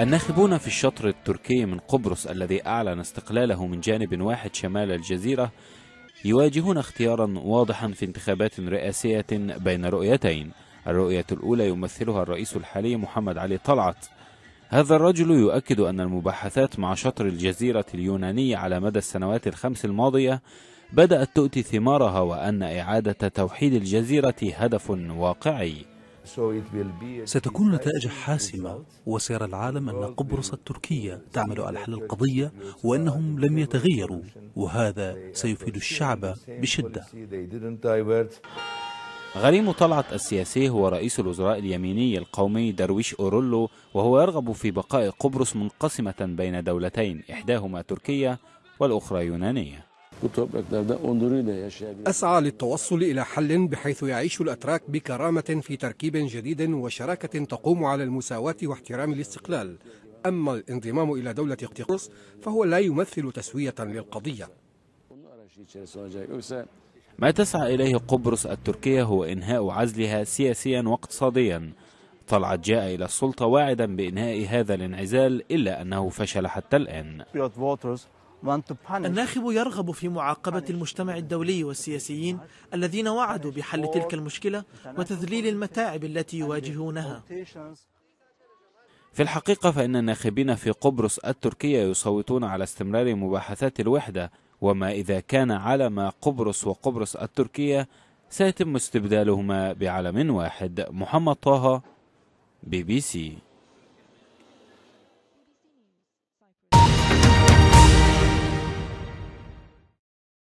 الناخبون في الشطر التركي من قبرص الذي أعلن استقلاله من جانب واحد شمال الجزيرة يواجهون اختيارا واضحا في انتخابات رئاسية بين رؤيتين الرؤية الأولى يمثلها الرئيس الحالي محمد علي طلعت هذا الرجل يؤكد أن المباحثات مع شطر الجزيرة اليونانية على مدى السنوات الخمس الماضية بدأت تؤتي ثمارها وأن إعادة توحيد الجزيرة هدف واقعي ستكون نتائج حاسمة وسيرى العالم أن قبرص التركية تعمل على حل القضية وأنهم لم يتغيروا وهذا سيفيد الشعب بشدة غريم طلعت السياسي هو رئيس الوزراء اليميني القومي درويش أورولو وهو يرغب في بقاء قبرص منقسمة بين دولتين إحداهما تركية والأخرى يونانية أسعى للتوصل إلى حل بحيث يعيش الأتراك بكرامة في تركيب جديد وشراكة تقوم على المساواة واحترام الاستقلال أما الانضمام إلى دولة قرص فهو لا يمثل تسوية للقضية ما تسعى إليه قبرص التركية هو إنهاء عزلها سياسيا واقتصاديا طلعت جاء إلى السلطة واعدا بإنهاء هذا الانعزال إلا أنه فشل حتى الآن الناخب يرغب في معاقبة المجتمع الدولي والسياسيين الذين وعدوا بحل تلك المشكلة وتذليل المتاعب التي يواجهونها في الحقيقة فإن الناخبين في قبرص التركية يصوتون على استمرار مباحثات الوحدة وما إذا كان علم قبرص وقبرص التركية سيتم استبدالهما بعلم واحد محمد طه بي بي سي